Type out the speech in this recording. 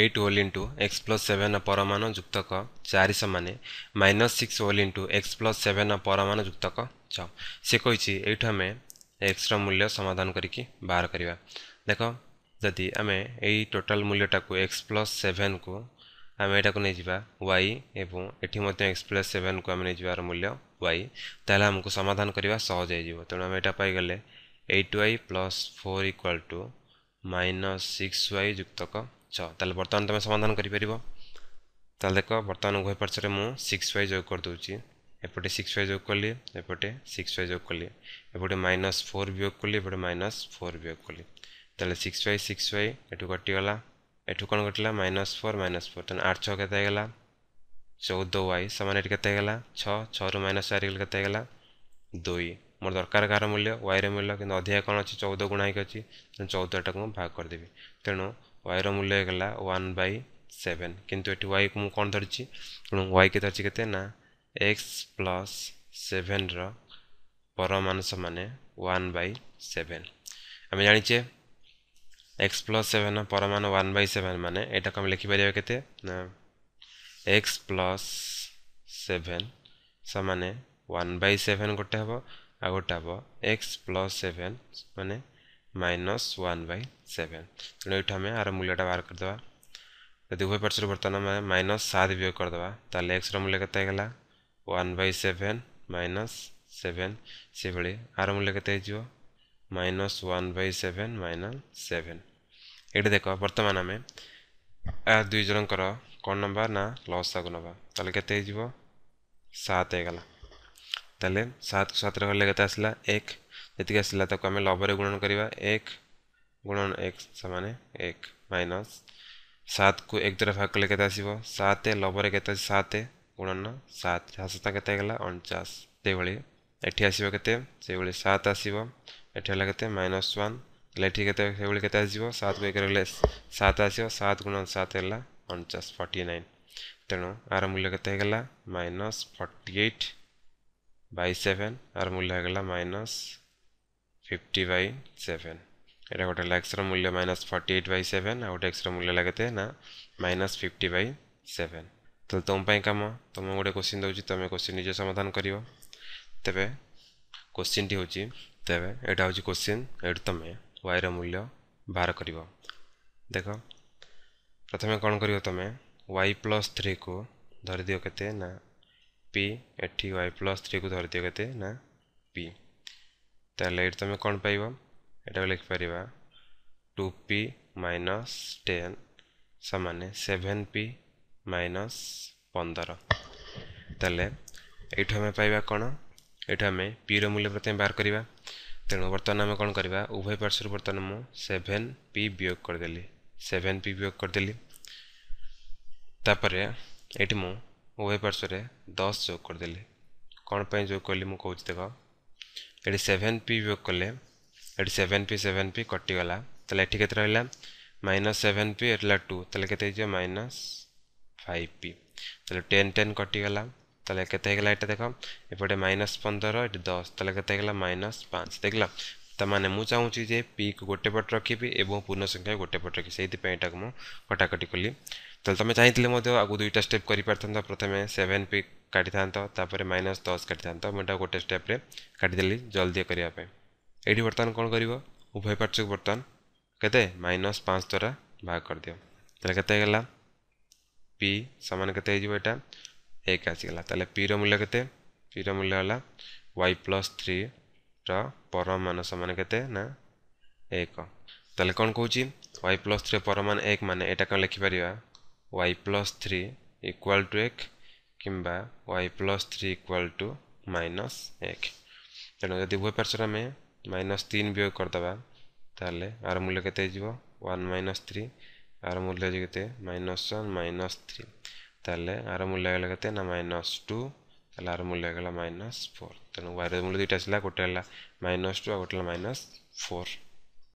eight whole into x plus seven ପରମାଣୁ ଯୁକ୍ତକ ଚାରିଶହ ମାନେ minus six whole into x plus seven ପରମାଣୁ ଯୁକ୍ତକ ଛ ସେ କହିଛି ଏଇଠୁ ଆମେ ଏକ୍ସର ମୂଲ୍ୟ ସମାଧାନ କରିକି ବାହାର କରିବା ଦେଖ ଯଦି ଆମେ ଏଇ ଟୋଟାଲ୍ ମୂଲ୍ୟଟାକୁ ଏକ୍ସ ପ୍ଲସ୍ ସେଭେନ୍କୁ ଆମେ ଏଇଟାକୁ ନେଇଯିବା ୱାଇ ଏବଂ ଏଠି ମଧ୍ୟ ଏକ୍ସ ପ୍ଲସ୍ ସେଭେନ୍କୁ ଆମେ ନେଇଯିବାର ମୂଲ୍ୟ ୱାଇ ତାହେଲେ ଆମକୁ ସମାଧାନ କରିବା ସହଜ ହୋଇଯିବ ତେଣୁ ଆମେ ଏଇଟା ପାଇଗଲେ eight y plus four equal two minus six y ଯୁକ୍ତକ ছ ତାହେଲେ ବର୍ତ୍ତମାନ ତୁମେ ସମାଧାନ କରିପାରିବ ତାହେଲେ ଦେଖ ବର୍ତ୍ତମାନ ଉଭୟ ପାର୍ଶ୍ୱରେ ମୁଁ ସିକ୍ସ ୱାଇ ଯୋଗ କରିଦେଉଛି ଏପଟେ ସିକ୍ସ ୱାଇ ଯୋଗ କଲି ଏପଟେ ସିକ୍ସ ୱାଇ ଯୋଗ କଲି ଏପଟେ ମାଇନସ୍ ଫୋର୍ ବିୟୋଗ କଲି ଏପଟେ ମାଇନସ୍ ଫୋର୍ ବିୟୋଗ କଲି ତାହେଲେ ସିକ୍ସ ୱାଇ ସିକ୍ସ ୱାଇ ଏଠୁ କଟିଗଲା ଏଠୁ କ'ଣ କଟିଲା ମାଇନସ୍ ଫୋର୍ ମାଇନସ୍ ଫୋର୍ ତାହେଲେ ଆଠ ଛଅ କେତେ ହେଇଗଲା ଚଉଦ ୱାଇ ସମାନ ଏଠି କେତେ ହେଇଗଲା ଛଅ ଛଅରୁ ମାଇନସ୍ ଚାରି ଗଲେ କେତେ ହେଇଗଲା ଦୁଇ ମୋର ଦରକାର କାହାର ମୂଲ୍ୟ ୱାଇର ମୂଲ୍ୟ କିନ୍ତୁ ଅଧିକା କ'ଣ ଅଛି ଚଉଦ ଗୁଣା ହେଇକି ଅଛି ତେଣୁ ଚଉଦଟାକୁ ମୁଁ ଭାଗ କରିଦେବି ତେଣୁ ୱାଇର ମୂଲ୍ୟ ହେଇଗଲା ୱାନ୍ ବାଇ ସେଭେନ୍ କିନ୍ତୁ ଏଠି ୱାଇକୁ ମୁଁ କ'ଣ ଧରିଛି ତେଣୁ ୱାଇକି ଧରିଛି କେତେ ନା ଏକ୍ସ ପ୍ଲସ୍ ସେଭେନ୍ର ପରମାନ ସମାନ ୱାନ୍ ବାଇ ସେଭେନ୍ ଆମେ ଜାଣିଛେ এক্স প্লস সেভেন পরমাণু ওয়ান বাই সেভেন মানে এটাকে আমি লিখিপার কেতে না এক্স প্লস সেভেন সমানে ওয়ান বাই সেভেন গোটে হব আর গোটে হব এক্স প্লস সেভেন মানে माइनस वन बै सेवेन तेणु आर आम मूल्यटा बाहर करदे जदि उभय पार्श्व बर्तमान आम माइनस सात वियोग करदे तेल एक्स रूल्य के one by seven minus seven से भाई आर मूल्य के minus one by seven minus seven ये देख बर्तमान आम दुई जन कौन नंबर ना लस ताक ना तो कैसे सात हो गला तेल सात को गले के आसला एक ଯେତିକି ଆସିଲା ତାକୁ ଆମେ ଲବରେ ଗୁଣନ କରିବା ଏକ ଗୁଣନ ଏକ ସମାନେ ଏକ ମାଇନସ୍ ସାତକୁ ଏକ ଦ୍ୱାରା ଭାଗ କଲେ କେତେ ଆସିବ ସାତ ଲବରେ କେତେ ଅଛି ସାତ ଗୁଣନ ସାତ ସାତ କେତେ ହେଇଗଲା ଅଣଚାଶ ସେଇଭଳି ଏଠି ଆସିବ କେତେ ସେଇଭଳି ସାତ ଆସିବ ଏଠି ହେଲା କେତେ ମାଇନସ୍ ୱାନ୍ ହେଲେ ଏଠି କେତେ ସେଇଭଳି କେତେ ଆସିବ ସାତକୁ ଏକ ରହିଲେ ସାତ ଆସିବ ସାତ ଗୁଣ ସାତ ହେଲା ଅଣଚାଶ ଫର୍ଟି ନାଇନ୍ ତେଣୁ ଆର ମୂଲ୍ୟ କେତେ ହେଇଗଲା minus forty eight by seven ଆର ମୂଲ୍ୟ ହେଇଗଲା ମାଇନସ୍ फिफ्टी बै सेवेन यहाँ गोटे एक्स रूल्य minus forty eight by seven आ गए एक्स रूल्य लगे थे ना माइनस फिफ्टी बै सेवेन तो तुम्हें कम तुम गोटे क्वेश्चन दूसरी तुम क्वेश्चन निजे समाधान कर तेब क्वेश्चन टी हूँ तेरे यहाँ हूँ क्वेश्चन ये तुम्हें वायर मूल्य बाहर कर देख प्रथम कौन कर तुम वाई प्लस थ्री को धरीदि के पी एटी वाई प्लस थ्री को धरीदि के पी तुम कौन पाइब यह लिखिपर टू पी माइनस टेन सामान सेभेन पी माइनस पंदर तेल ये पाइबा कौन यू आम पी रूल्य प्रथम बाहर करवा तेणु बर्तमान आम कौन कर उभय पार्श्व बर्तमान सेभेन पी वियोग करदे सेभेन पी वियोग करदे तापर ये मुझे पार्श्व दस जोग करदे कौन पर जो कहली मुझे देख ये सेवेन पी योग कले ये सेवेन पी सेवेन पी कटिगला तो ये के रहा minus seven P eight two तेल के माइनस फाइव पी तो टेन टेन कटिगला तेल के देख इपटे माइनस पंदर ये दस तेल के माइनस पाँच देख ତାମାନେ तो मैंने ଯେ ପିକୁ ଗୋଟେ ପଟ ରଖିବି ଏବଂ ପୂର୍ଣ୍ଣ ସଂଖ୍ୟା ଗୋଟେ ପଟ ରଖିବି ସେଇଥିପାଇଁ ଏଟାକୁ ମୁଁ କଟାକଟି କଲି ତାହେଲେ ତୁମେ ଚାହିଁଥିଲେ ମଧ୍ୟ ଆଗକୁ ଦୁଇଟା ଷ୍ଟେପ୍ କରିପାରିଥାନ୍ତ ପ୍ରଥମେ ସେଭେନ୍ ପି काटि था माइनस दस काटि था मुझे गोटे स्टेप काटिदेली जल्दी करने ये बर्तमान कौन कर उभय पार्श्व बर्तमान के माइनस पाँच द्वारा भाग कर दि तेतला पी सामान केटा एक आसगला तेल पी रूल्य के पी है वाई प्लस थ्री रम मान सामान के एक तेल कौन कौच वाई प्लस थ्री पर मान एक मान ये कौन लिखिपर Y plus three equal two एक କିମ୍ବା Y plus three equal two minus ଏକ ତେଣୁ ଯଦି ଉଭୟ ପାର୍ଶ୍ୱରେ ଆମେ ମାଇନସ୍ ତିନି ବିୟୋଗ କରିଦେବା ତାହେଲେ ଆର ମୂଲ୍ୟ କେତେ ହେଇଯିବ ୱାନ୍ ମାଇନସ୍ ଥ୍ରୀ ଆର ମୂଲ୍ୟ ହେଇଯିବ କେତେ ମାଇନସ୍ ୱାନ୍ ମାଇନସ୍ ଥ୍ରୀ ତାହେଲେ ଆର ମୂଲ୍ୟ ହେଇଗଲା କେତେ ନା ମାଇନସ୍ ଟୁ ତାହେଲେ ଆର ମୂଲ୍ୟ ହେଇଗଲା ମାଇନସ୍ ଫୋର୍ ତେଣୁ ୱାଇର ମୂଲ୍ୟ ଦୁଇଟା ଆସିଲା ଗୋଟେ ହେଲା ମାଇନସ୍ ଟୁ ଆଉ ଗୋଟେ ହେଲା ମାଇନସ୍ ଫୋର୍